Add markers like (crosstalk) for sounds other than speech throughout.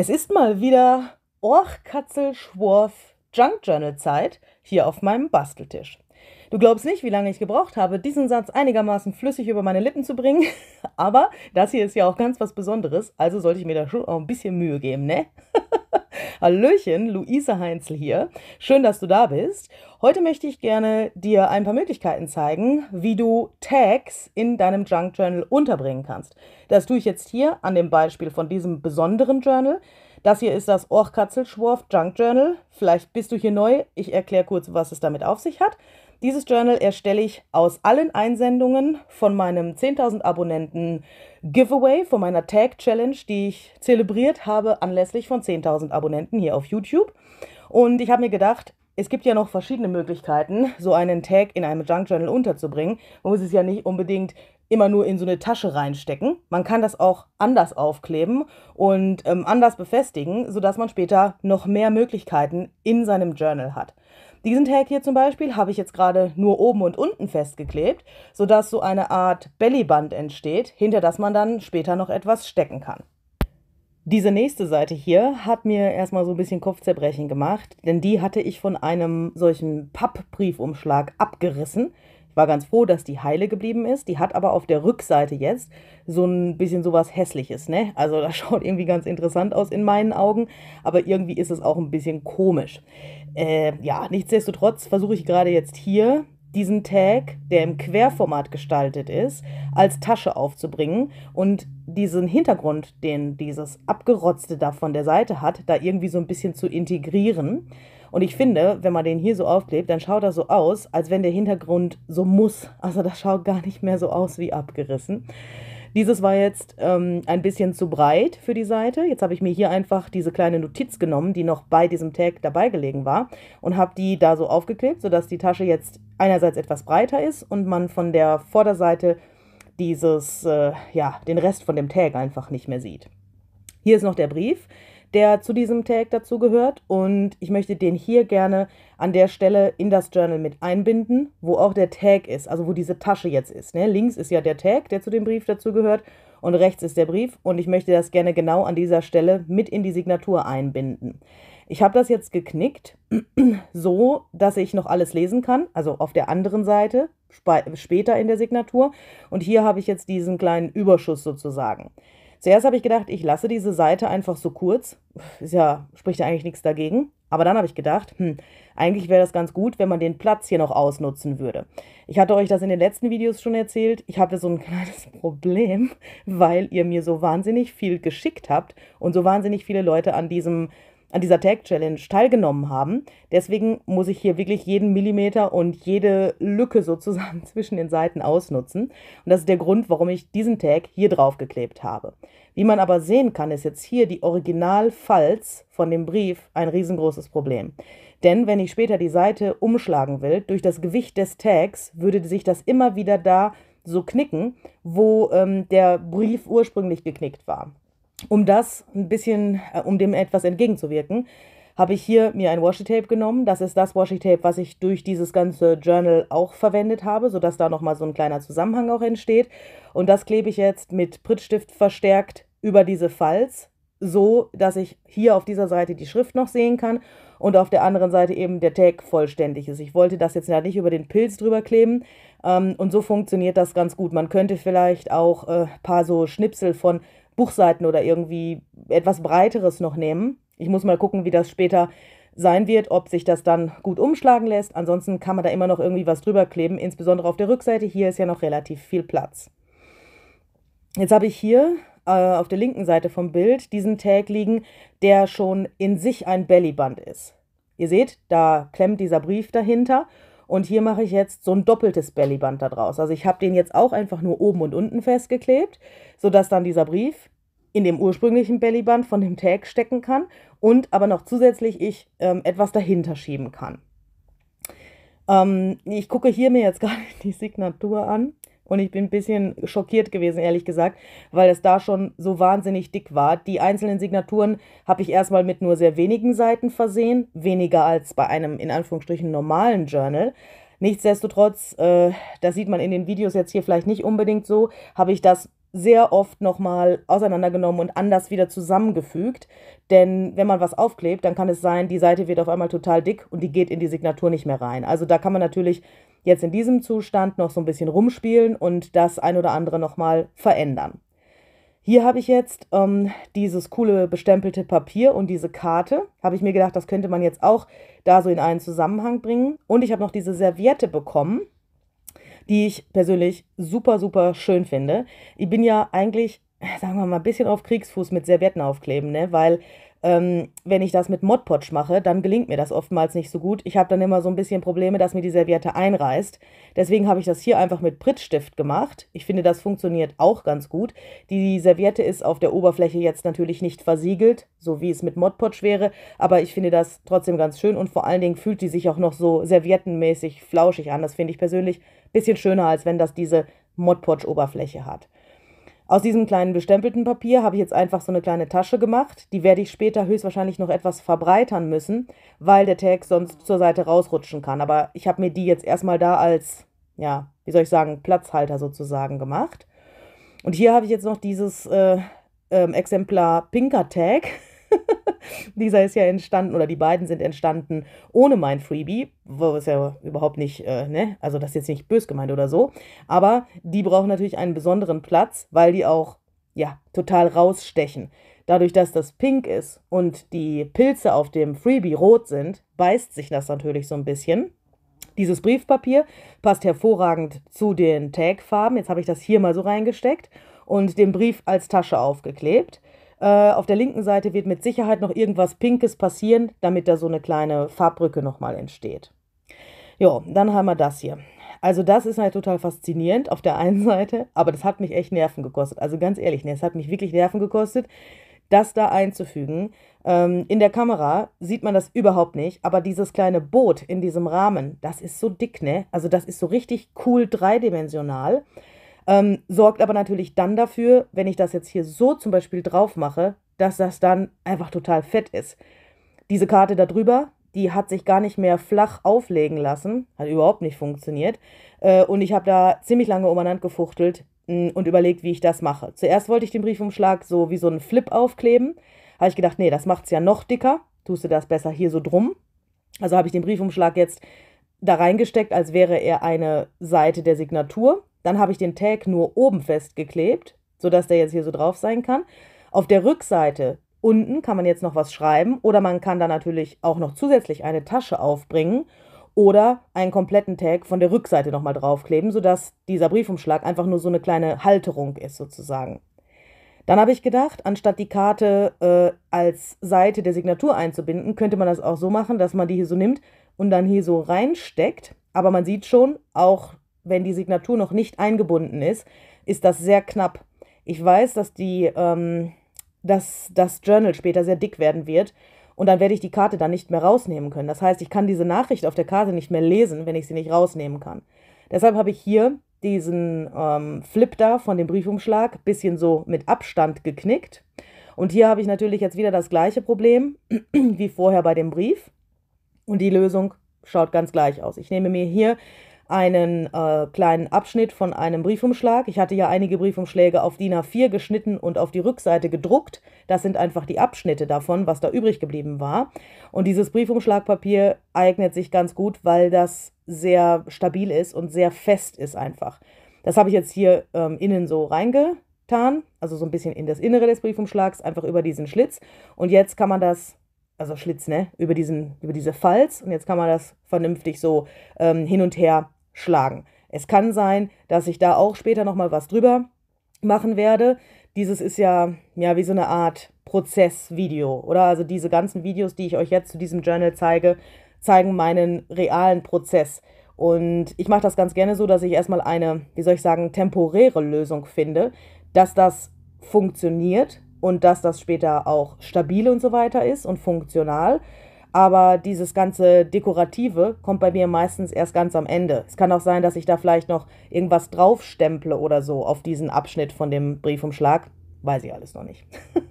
Es ist mal wieder orchkatzel Junk Journal Zeit hier auf meinem Basteltisch. Du glaubst nicht, wie lange ich gebraucht habe, diesen Satz einigermaßen flüssig über meine Lippen zu bringen, (laughs) aber das hier ist ja auch ganz was Besonderes, also sollte ich mir da schon auch ein bisschen Mühe geben, ne? (laughs) Hallöchen, Luise Heinzel hier. Schön, dass du da bist. Heute möchte ich gerne dir ein paar Möglichkeiten zeigen, wie du Tags in deinem Junk Journal unterbringen kannst. Das tue ich jetzt hier an dem Beispiel von diesem besonderen Journal. Das hier ist das Orchkatzelschwurf Junk Journal. Vielleicht bist du hier neu. Ich erkläre kurz, was es damit auf sich hat. Dieses Journal erstelle ich aus allen Einsendungen von meinem 10.000 Abonnenten Giveaway, von meiner Tag Challenge, die ich zelebriert habe anlässlich von 10.000 Abonnenten hier auf YouTube. Und ich habe mir gedacht, es gibt ja noch verschiedene Möglichkeiten, so einen Tag in einem Junk Journal unterzubringen. Man muss es ja nicht unbedingt immer nur in so eine Tasche reinstecken. Man kann das auch anders aufkleben und ähm, anders befestigen, sodass man später noch mehr Möglichkeiten in seinem Journal hat. Diesen Tag hier zum Beispiel habe ich jetzt gerade nur oben und unten festgeklebt, sodass so eine Art Bellyband entsteht, hinter das man dann später noch etwas stecken kann. Diese nächste Seite hier hat mir erstmal so ein bisschen Kopfzerbrechen gemacht, denn die hatte ich von einem solchen Pappbriefumschlag abgerissen war ganz froh, dass die heile geblieben ist. Die hat aber auf der Rückseite jetzt so ein bisschen sowas Hässliches, ne? Also das (laughs) schaut irgendwie ganz interessant aus in meinen Augen, aber irgendwie ist es auch ein bisschen komisch. Äh, ja, nichtsdestotrotz versuche ich gerade jetzt hier diesen Tag, der im Querformat gestaltet ist, als Tasche aufzubringen und diesen Hintergrund, den dieses Abgerotzte da von der Seite hat, da irgendwie so ein bisschen zu integrieren. Und ich finde, wenn man den hier so aufklebt, dann schaut er so aus, als wenn der Hintergrund so muss. Also das schaut gar nicht mehr so aus wie abgerissen. Dieses war jetzt ähm, ein bisschen zu breit für die Seite. Jetzt habe ich mir hier einfach diese kleine Notiz genommen, die noch bei diesem Tag dabei gelegen war und habe die da so aufgeklebt, sodass die Tasche jetzt einerseits etwas breiter ist und man von der Vorderseite dieses, äh, ja, den Rest von dem Tag einfach nicht mehr sieht. Hier ist noch der Brief der zu diesem Tag dazugehört. Und ich möchte den hier gerne an der Stelle in das Journal mit einbinden, wo auch der Tag ist, also wo diese Tasche jetzt ist. Ne? Links ist ja der Tag, der zu dem Brief dazugehört. Und rechts ist der Brief und ich möchte das gerne genau an dieser Stelle mit in die Signatur einbinden. Ich habe das jetzt geknickt, (clears throat) so dass ich noch alles lesen kann, also auf der anderen Seite, später in der Signatur. Und hier habe ich jetzt diesen kleinen Überschuss sozusagen. Zuerst habe ich gedacht, ich lasse diese Seite einfach so kurz. Ist ja, spricht ja eigentlich nichts dagegen. Aber dann habe ich gedacht, hm, eigentlich wäre das ganz gut, wenn man den Platz hier noch ausnutzen würde. Ich hatte euch das in den letzten Videos schon erzählt. Ich hatte so ein (laughs) kleines Problem, weil ihr mir so wahnsinnig viel geschickt habt und so wahnsinnig viele Leute an diesem an dieser Tag Challenge teilgenommen haben. Deswegen muss ich hier wirklich jeden Millimeter und jede Lücke sozusagen (laughs) zwischen den Seiten ausnutzen. Und das ist der Grund, warum ich diesen Tag hier draufgeklebt habe. Wie man aber sehen kann, ist jetzt hier die Originalfalz von dem Brief ein riesengroßes Problem. Denn wenn ich später die Seite umschlagen will, durch das Gewicht des Tags würde sich das immer wieder da so knicken, wo ähm, der Brief ursprünglich geknickt war um das ein bisschen, äh, um dem etwas entgegenzuwirken, habe ich hier mir ein Washi-Tape genommen. Das ist das Washi-Tape, was ich durch dieses ganze Journal auch verwendet habe, sodass da nochmal so ein kleiner Zusammenhang auch entsteht. Und das klebe ich jetzt mit Prittstift verstärkt über diese Falz, so dass ich hier auf dieser Seite die Schrift noch sehen kann und auf der anderen Seite eben der Tag vollständig ist. Ich wollte das jetzt ja nicht über den Pilz drüber kleben ähm, und so funktioniert das ganz gut. Man könnte vielleicht auch ein äh, paar so Schnipsel von Buchseiten oder irgendwie etwas Breiteres noch nehmen. Ich muss mal gucken, wie das später sein wird, ob sich das dann gut umschlagen lässt. Ansonsten kann man da immer noch irgendwie was drüber kleben, insbesondere auf der Rückseite. Hier ist ja noch relativ viel Platz. Jetzt habe ich hier äh, auf der linken Seite vom Bild diesen Tag liegen, der schon in sich ein Bellyband ist. Ihr seht, da klemmt dieser Brief dahinter und hier mache ich jetzt so ein doppeltes Bellyband daraus. Also ich habe den jetzt auch einfach nur oben und unten festgeklebt, sodass dann dieser Brief in dem ursprünglichen Bellyband von dem Tag stecken kann und aber noch zusätzlich ich ähm, etwas dahinter schieben kann. Ähm, ich gucke hier mir jetzt (laughs) gerade die Signatur an und ich bin ein bisschen schockiert gewesen, ehrlich gesagt, weil es da schon so wahnsinnig dick war. Die einzelnen Signaturen habe ich erstmal mit nur sehr wenigen Seiten versehen, weniger als bei einem in Anführungsstrichen normalen Journal. Nichtsdestotrotz, äh, das sieht man in den Videos jetzt hier vielleicht nicht unbedingt so, habe ich das sehr oft nochmal auseinandergenommen und anders wieder zusammengefügt. Denn wenn man was aufklebt, dann kann es sein, die Seite wird auf einmal total dick und die geht in die Signatur nicht mehr rein. Also da kann man natürlich jetzt in diesem Zustand noch so ein bisschen rumspielen und das ein oder andere nochmal verändern. Hier habe ich jetzt ähm, dieses coole bestempelte Papier und diese Karte. Habe ich mir gedacht, das könnte man jetzt auch da so in einen Zusammenhang bringen. Und ich habe noch diese Serviette bekommen die ich persönlich super, super schön finde. Ich bin ja eigentlich, sagen wir mal, ein bisschen auf Kriegsfuß mit Servietten aufkleben, ne? weil ähm, wenn ich das mit Modpotch mache, dann gelingt mir das oftmals nicht so gut. Ich habe dann immer so ein bisschen Probleme, dass mir die Serviette einreißt. Deswegen habe ich das hier einfach mit Prittstift gemacht. Ich finde, das funktioniert auch ganz gut. Die Serviette ist auf der Oberfläche jetzt natürlich nicht versiegelt, so wie es mit Modpotch wäre, aber ich finde das trotzdem ganz schön und vor allen Dingen fühlt die sich auch noch so serviettenmäßig flauschig an. Das finde ich persönlich bisschen schöner, als wenn das diese Modpodge-Oberfläche hat. Aus diesem kleinen bestempelten Papier habe ich jetzt einfach so eine kleine Tasche gemacht. Die werde ich später höchstwahrscheinlich noch etwas verbreitern müssen, weil der Tag sonst zur Seite rausrutschen kann. Aber ich habe mir die jetzt erstmal da als, ja, wie soll ich sagen, Platzhalter sozusagen gemacht. Und hier habe ich jetzt noch dieses äh, äh, Exemplar Pinker Tag. Dieser ist ja entstanden oder die beiden sind entstanden ohne mein Freebie, wo es ja überhaupt nicht, äh, ne, also das ist jetzt nicht bös gemeint oder so, aber die brauchen natürlich einen besonderen Platz, weil die auch, ja, total rausstechen. Dadurch, dass das pink ist und die Pilze auf dem Freebie rot sind, beißt sich das natürlich so ein bisschen. Dieses Briefpapier passt hervorragend zu den Tagfarben. Jetzt habe ich das hier mal so reingesteckt und den Brief als Tasche aufgeklebt. Äh, auf der linken Seite wird mit Sicherheit noch irgendwas Pinkes passieren, damit da so eine kleine Farbbrücke nochmal entsteht. Ja, dann haben wir das hier. Also das ist halt total faszinierend auf der einen Seite, aber das hat mich echt Nerven gekostet. Also ganz ehrlich, ne, es hat mich wirklich Nerven gekostet, das da einzufügen. Ähm, in der Kamera sieht man das überhaupt nicht, aber dieses kleine Boot in diesem Rahmen, das ist so dick, ne? Also das ist so richtig cool dreidimensional. Ähm, sorgt aber natürlich dann dafür, wenn ich das jetzt hier so zum Beispiel drauf mache, dass das dann einfach total fett ist. Diese Karte da drüber, die hat sich gar nicht mehr flach auflegen lassen, hat überhaupt nicht funktioniert. Äh, und ich habe da ziemlich lange umeinander gefuchtelt mm, und überlegt, wie ich das mache. Zuerst wollte ich den Briefumschlag so wie so einen Flip aufkleben. Habe ich gedacht, nee, das macht es ja noch dicker. Tust du das besser hier so drum? Also habe ich den Briefumschlag jetzt da reingesteckt, als wäre er eine Seite der Signatur dann habe ich den Tag nur oben festgeklebt, sodass der jetzt hier so drauf sein kann. Auf der Rückseite unten kann man jetzt noch was schreiben oder man kann da natürlich auch noch zusätzlich eine Tasche aufbringen oder einen kompletten Tag von der Rückseite nochmal draufkleben, sodass dieser Briefumschlag einfach nur so eine kleine Halterung ist sozusagen. Dann habe ich gedacht, anstatt die Karte äh, als Seite der Signatur einzubinden, könnte man das auch so machen, dass man die hier so nimmt und dann hier so reinsteckt. Aber man sieht schon, auch wenn die Signatur noch nicht eingebunden ist, ist das sehr knapp. Ich weiß, dass die, ähm, dass das Journal später sehr dick werden wird und dann werde ich die Karte dann nicht mehr rausnehmen können. Das heißt, ich kann diese Nachricht auf der Karte nicht mehr lesen, wenn ich sie nicht rausnehmen kann. Deshalb habe ich hier diesen ähm, Flip da von dem Briefumschlag ein bisschen so mit Abstand geknickt. Und hier habe ich natürlich jetzt wieder das gleiche Problem (clears throat) wie vorher bei dem Brief. Und die Lösung schaut ganz gleich aus. Ich nehme mir hier einen äh, kleinen Abschnitt von einem Briefumschlag. Ich hatte ja einige Briefumschläge auf DIN A4 geschnitten und auf die Rückseite gedruckt. Das sind einfach die Abschnitte davon, was da übrig geblieben war. Und dieses Briefumschlagpapier eignet sich ganz gut, weil das sehr stabil ist und sehr fest ist einfach. Das habe ich jetzt hier ähm, innen so reingetan, also so ein bisschen in das Innere des Briefumschlags, einfach über diesen Schlitz. Und jetzt kann man das also Schlitz, ne, über, diesen, über diese Falz. Und jetzt kann man das vernünftig so ähm, hin und her schlagen. Es kann sein, dass ich da auch später nochmal was drüber machen werde. Dieses ist ja, ja wie so eine Art Prozessvideo, oder? Also diese ganzen Videos, die ich euch jetzt zu diesem Journal zeige, zeigen meinen realen Prozess. Und ich mache das ganz gerne so, dass ich erstmal eine, wie soll ich sagen, temporäre Lösung finde, dass das funktioniert und dass das später auch stabil und so weiter ist und funktional. Aber dieses ganze Dekorative kommt bei mir meistens erst ganz am Ende. Es kann auch sein, dass ich da vielleicht noch irgendwas draufstemple oder so auf diesen Abschnitt von dem Briefumschlag. Weiß ich alles noch nicht.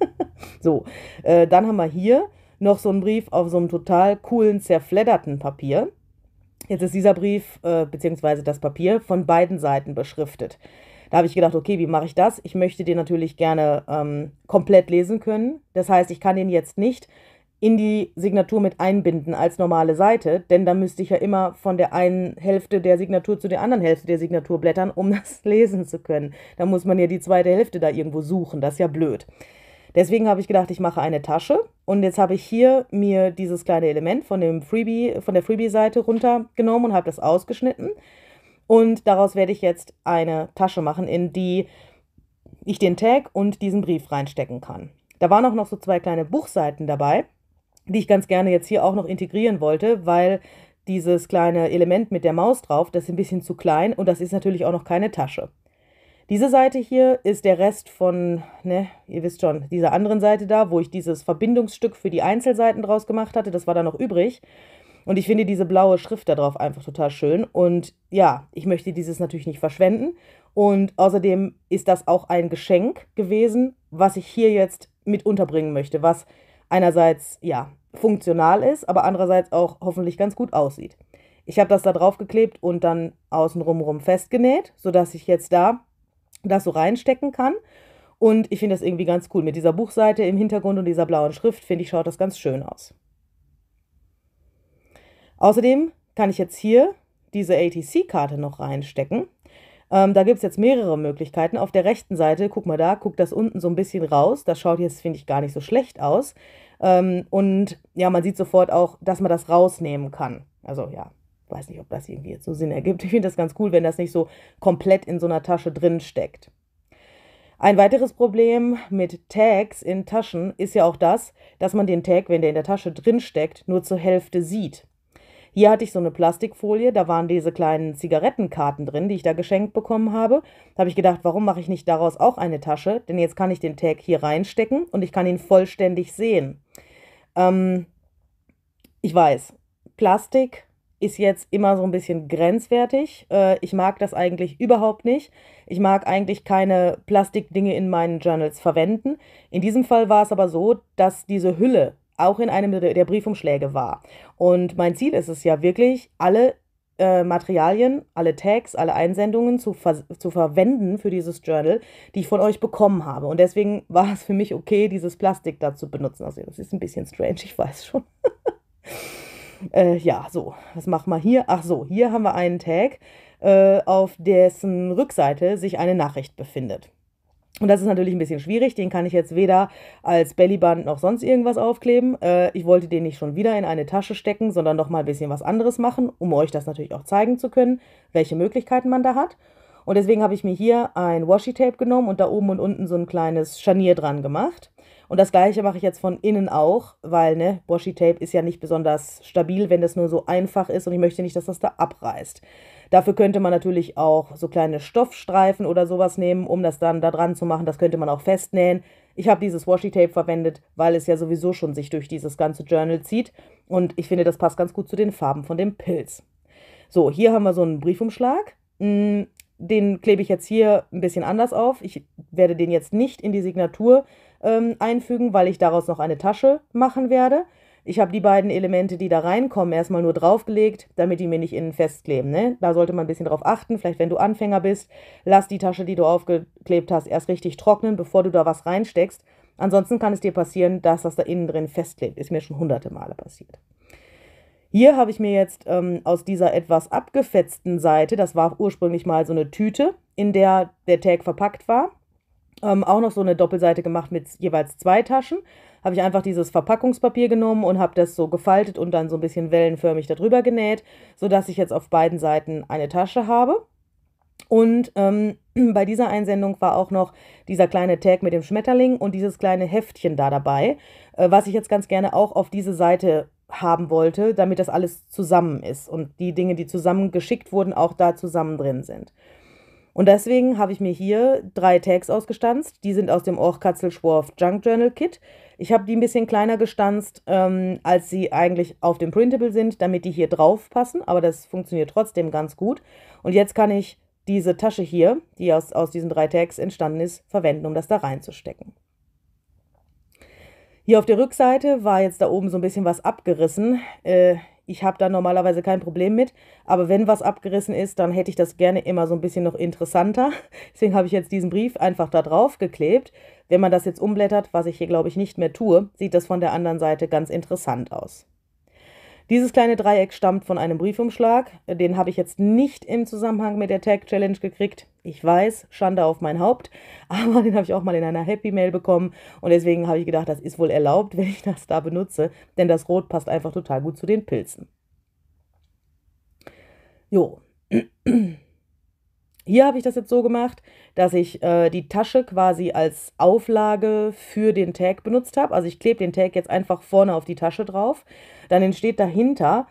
(laughs) so, äh, dann haben wir hier noch so einen Brief auf so einem total coolen, zerfledderten Papier. Jetzt ist dieser Brief, äh, beziehungsweise das Papier, von beiden Seiten beschriftet. Da habe ich gedacht, okay, wie mache ich das? Ich möchte den natürlich gerne ähm, komplett lesen können. Das heißt, ich kann den jetzt nicht in die Signatur mit einbinden als normale Seite, denn da müsste ich ja immer von der einen Hälfte der Signatur zu der anderen Hälfte der Signatur blättern, um (laughs) das lesen zu können. Da muss man ja die zweite Hälfte da irgendwo suchen, das ist ja blöd. Deswegen habe ich gedacht, ich mache eine Tasche und jetzt habe ich hier mir dieses kleine Element von dem Freebie von der Freebie Seite runtergenommen und habe das ausgeschnitten und daraus werde ich jetzt eine Tasche machen, in die ich den Tag und diesen Brief reinstecken kann. Da waren auch noch so zwei kleine Buchseiten dabei die ich ganz gerne jetzt hier auch noch integrieren wollte, weil dieses kleine Element mit der Maus drauf, das ist ein bisschen zu klein und das ist natürlich auch noch keine Tasche. Diese Seite hier ist der Rest von, ne, ihr wisst schon, dieser anderen Seite da, wo ich dieses Verbindungsstück für die Einzelseiten draus gemacht hatte, das war da noch übrig. Und ich finde diese blaue Schrift da drauf einfach total schön. Und ja, ich möchte dieses natürlich nicht verschwenden. Und außerdem ist das auch ein Geschenk gewesen, was ich hier jetzt mit unterbringen möchte, was einerseits ja funktional ist, aber andererseits auch hoffentlich ganz gut aussieht. Ich habe das da drauf geklebt und dann außenrum rum festgenäht, sodass ich jetzt da das so reinstecken kann. Und ich finde das irgendwie ganz cool. Mit dieser Buchseite im Hintergrund und dieser blauen Schrift, finde ich, schaut das ganz schön aus. Außerdem kann ich jetzt hier diese ATC-Karte noch reinstecken. Ähm, da gibt es jetzt mehrere Möglichkeiten. Auf der rechten Seite, guck mal da, guckt das unten so ein bisschen raus. Das schaut jetzt, finde ich, gar nicht so schlecht aus. Ähm, und ja, man sieht sofort auch, dass man das rausnehmen kann. Also ja, weiß nicht, ob das irgendwie jetzt so Sinn ergibt. Ich finde das ganz cool, wenn das nicht so komplett in so einer Tasche drin steckt. Ein weiteres Problem mit Tags in Taschen ist ja auch das, dass man den Tag, wenn der in der Tasche drin steckt, nur zur Hälfte sieht. Hier hatte ich so eine Plastikfolie, da waren diese kleinen Zigarettenkarten drin, die ich da geschenkt bekommen habe. Da habe ich gedacht, warum mache ich nicht daraus auch eine Tasche? Denn jetzt kann ich den Tag hier reinstecken und ich kann ihn vollständig sehen. Ähm, ich weiß, Plastik ist jetzt immer so ein bisschen grenzwertig. Äh, ich mag das eigentlich überhaupt nicht. Ich mag eigentlich keine Plastikdinge in meinen Journals verwenden. In diesem Fall war es aber so, dass diese Hülle auch in einem der Briefumschläge war. Und mein Ziel ist es ja wirklich, alle äh, Materialien, alle Tags, alle Einsendungen zu, ver zu verwenden für dieses Journal, die ich von euch bekommen habe. Und deswegen war es für mich okay, dieses Plastik da zu benutzen. Also das ist ein bisschen strange, ich weiß schon. (laughs) äh, ja, so, was machen wir hier? Ach so, hier haben wir einen Tag, äh, auf dessen Rückseite sich eine Nachricht befindet. Und das ist natürlich ein bisschen schwierig. Den kann ich jetzt weder als Bellyband noch sonst irgendwas aufkleben. Äh, ich wollte den nicht schon wieder in eine Tasche stecken, sondern noch mal ein bisschen was anderes machen, um euch das natürlich auch zeigen zu können, welche Möglichkeiten man da hat. Und deswegen habe ich mir hier ein Washi-Tape genommen und da oben und unten so ein kleines Scharnier dran gemacht. Und das gleiche mache ich jetzt von innen auch, weil ne, Washi-Tape ist ja nicht besonders stabil, wenn das nur so einfach ist und ich möchte nicht, dass das da abreißt. Dafür könnte man natürlich auch so kleine Stoffstreifen oder sowas nehmen, um das dann da dran zu machen. Das könnte man auch festnähen. Ich habe dieses Washi-Tape verwendet, weil es ja sowieso schon sich durch dieses ganze Journal zieht. Und ich finde, das passt ganz gut zu den Farben von dem Pilz. So, hier haben wir so einen Briefumschlag. Hm, den klebe ich jetzt hier ein bisschen anders auf. Ich werde den jetzt nicht in die Signatur ähm, einfügen, weil ich daraus noch eine Tasche machen werde. Ich habe die beiden Elemente, die da reinkommen, erstmal nur draufgelegt, damit die mir nicht innen festkleben. Ne? Da sollte man ein bisschen drauf achten. Vielleicht, wenn du Anfänger bist, lass die Tasche, die du aufgeklebt hast, erst richtig trocknen, bevor du da was reinsteckst. Ansonsten kann es dir passieren, dass das da innen drin festklebt. Ist mir schon hunderte Male passiert. Hier habe ich mir jetzt ähm, aus dieser etwas abgefetzten Seite, das war ursprünglich mal so eine Tüte, in der der Tag verpackt war, ähm, auch noch so eine Doppelseite gemacht mit jeweils zwei Taschen. Habe ich einfach dieses Verpackungspapier genommen und habe das so gefaltet und dann so ein bisschen wellenförmig darüber genäht, sodass ich jetzt auf beiden Seiten eine Tasche habe. Und ähm, (clears throat) bei dieser Einsendung war auch noch dieser kleine Tag mit dem Schmetterling und dieses kleine Heftchen da dabei, äh, was ich jetzt ganz gerne auch auf diese Seite haben wollte, damit das alles zusammen ist und die Dinge, die zusammen geschickt wurden, auch da zusammen drin sind. Und deswegen habe ich mir hier drei Tags ausgestanzt. Die sind aus dem Orchkatzel-Schworf Junk Journal Kit. Ich habe die ein bisschen kleiner gestanzt, ähm, als sie eigentlich auf dem Printable sind, damit die hier drauf passen. Aber das funktioniert trotzdem ganz gut. Und jetzt kann ich diese Tasche hier, die aus, aus diesen drei Tags entstanden ist, verwenden, um das da reinzustecken. Hier auf der Rückseite war jetzt da oben so ein bisschen was abgerissen. Äh, ich habe da normalerweise kein Problem mit. Aber wenn was abgerissen ist, dann hätte ich das gerne immer so ein bisschen noch interessanter. (laughs) Deswegen habe ich jetzt diesen Brief einfach da drauf geklebt. Wenn man das jetzt umblättert, was ich hier glaube ich nicht mehr tue, sieht das von der anderen Seite ganz interessant aus. Dieses kleine Dreieck stammt von einem Briefumschlag. Den habe ich jetzt nicht im Zusammenhang mit der Tag Challenge gekriegt. Ich weiß, Schande auf mein Haupt, (laughs) aber den habe ich auch mal in einer Happy Mail bekommen und deswegen habe ich gedacht, das ist wohl erlaubt, (laughs) wenn ich das da benutze, denn das Rot passt einfach total gut zu den Pilzen. Jo. (clears throat) Hier habe ich das jetzt so gemacht, dass ich äh, die Tasche quasi als Auflage für den Tag benutzt habe. Also ich klebe den Tag jetzt einfach vorne auf die Tasche drauf. Dann entsteht dahinter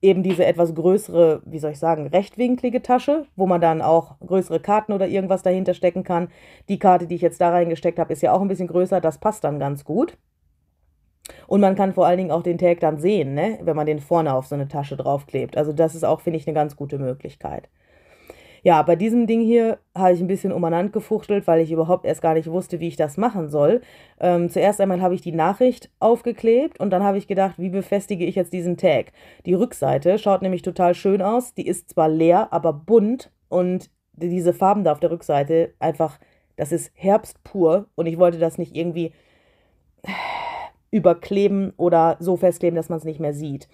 eben diese etwas größere, wie soll ich sagen, rechtwinklige Tasche, wo man dann auch größere Karten oder irgendwas dahinter stecken kann. Die Karte, die ich jetzt da reingesteckt habe, ist ja auch ein bisschen größer. Das passt dann ganz gut. Und man kann vor allen Dingen auch den Tag dann sehen, ne? wenn man den vorne auf so eine Tasche draufklebt. Also das ist auch, finde ich, eine ganz gute Möglichkeit. Ja, bei diesem Ding hier habe ich ein bisschen umeinander gefuchtelt, weil ich überhaupt erst gar nicht wusste, wie ich das machen soll. Ähm, zuerst einmal habe ich die Nachricht aufgeklebt und dann habe ich gedacht, wie befestige ich jetzt diesen Tag? Die Rückseite schaut nämlich total schön aus. Die ist zwar leer, aber bunt und diese Farben da auf der Rückseite einfach, das ist Herbst pur und ich wollte das nicht irgendwie überkleben oder so festkleben, dass man es nicht mehr sieht.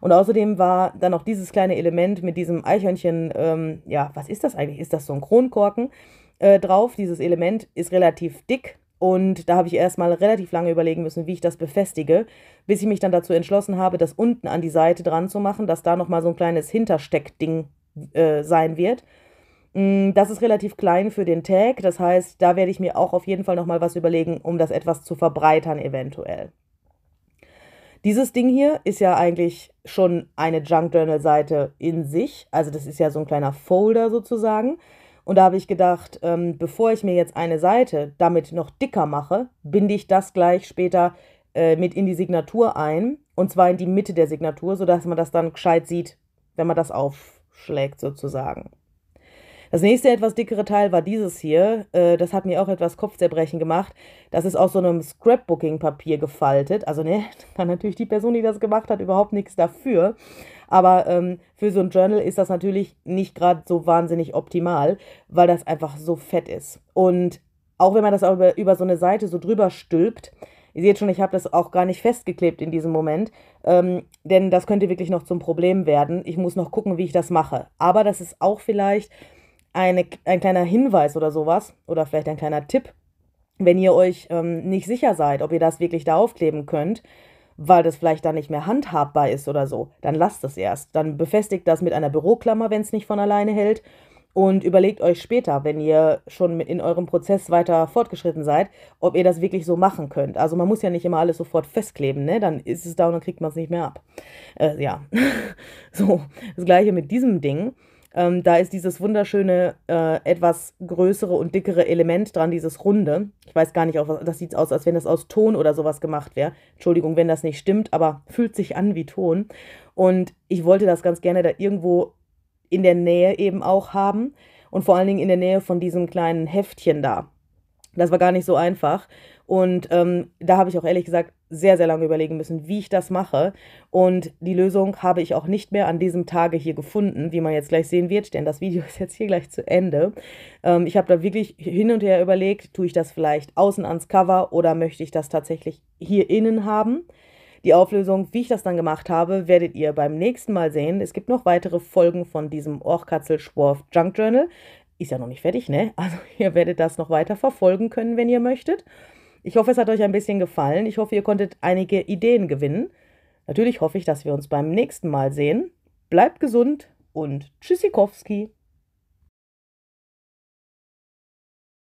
Und außerdem war dann noch dieses kleine Element mit diesem Eichhörnchen, ähm, ja, was ist das eigentlich? Ist das so ein Kronkorken äh, drauf? Dieses Element ist relativ dick, und da habe ich erstmal relativ lange überlegen müssen, wie ich das befestige, bis ich mich dann dazu entschlossen habe, das unten an die Seite dran zu machen, dass da nochmal so ein kleines Hintersteckding äh, sein wird. Mm, das ist relativ klein für den Tag, das heißt, da werde ich mir auch auf jeden Fall nochmal was überlegen, um das etwas zu verbreitern eventuell. Dieses Ding hier ist ja eigentlich schon eine Junk Journal Seite in sich. Also das ist ja so ein kleiner Folder sozusagen. Und da habe ich gedacht, ähm, bevor ich mir jetzt eine Seite damit noch dicker mache, binde ich das gleich später äh, mit in die Signatur ein. Und zwar in die Mitte der Signatur, sodass man das dann gescheit sieht, wenn man das aufschlägt sozusagen. Das nächste etwas dickere Teil war dieses hier. Äh, das hat mir auch etwas Kopfzerbrechen gemacht. Das ist aus so einem Scrapbooking-Papier gefaltet. Also ne, kann (laughs) natürlich die Person, die das gemacht hat, überhaupt nichts dafür. Aber ähm, für so ein Journal ist das natürlich nicht gerade so wahnsinnig optimal, weil das einfach so fett ist. Und auch wenn man das über, über so eine Seite so drüber stülpt, ihr seht schon, ich habe das auch gar nicht festgeklebt in diesem Moment, ähm, denn das könnte wirklich noch zum Problem werden. Ich muss noch gucken, wie ich das mache. Aber das ist auch vielleicht eine, ein kleiner Hinweis oder sowas oder vielleicht ein kleiner Tipp, wenn ihr euch ähm, nicht sicher seid, ob ihr das wirklich da aufkleben könnt, weil das vielleicht dann nicht mehr handhabbar ist oder so, dann lasst es erst. Dann befestigt das mit einer Büroklammer, wenn es nicht von alleine hält. Und überlegt euch später, wenn ihr schon in eurem Prozess weiter fortgeschritten seid, ob ihr das wirklich so machen könnt. Also man muss ja nicht immer alles sofort festkleben, ne? Dann ist es da und dann kriegt man es nicht mehr ab. Äh, ja. (laughs) so, das gleiche mit diesem Ding. Ähm, da ist dieses wunderschöne, äh, etwas größere und dickere Element dran, dieses runde. Ich weiß gar nicht, auf das sieht aus, als wenn das aus Ton oder sowas gemacht wäre. Entschuldigung, wenn das nicht stimmt, aber fühlt sich an wie Ton. Und ich wollte das ganz gerne da irgendwo in der Nähe eben auch haben und vor allen Dingen in der Nähe von diesem kleinen Heftchen da. Das war gar nicht so einfach. Und ähm, da habe ich auch ehrlich gesagt sehr, sehr lange überlegen müssen, wie ich das mache. Und die Lösung habe ich auch nicht mehr an diesem Tage hier gefunden, wie man jetzt gleich sehen wird, denn das Video (laughs) ist jetzt hier gleich zu Ende. Ähm, ich habe da wirklich hin und her überlegt, tue ich das vielleicht außen ans Cover oder möchte ich das tatsächlich hier innen haben? Die Auflösung, wie ich das dann gemacht habe, werdet ihr beim nächsten Mal sehen. Es gibt noch weitere Folgen von diesem Orchkatzel-Schworf Junk Journal. Ist ja noch nicht fertig, ne? Also (laughs) ihr werdet das noch weiter verfolgen können, wenn ihr möchtet. Ich hoffe, es hat euch ein bisschen gefallen. Ich hoffe, ihr konntet einige Ideen gewinnen. Natürlich hoffe ich, dass wir uns beim nächsten Mal sehen. Bleibt gesund und Tschüssikowski.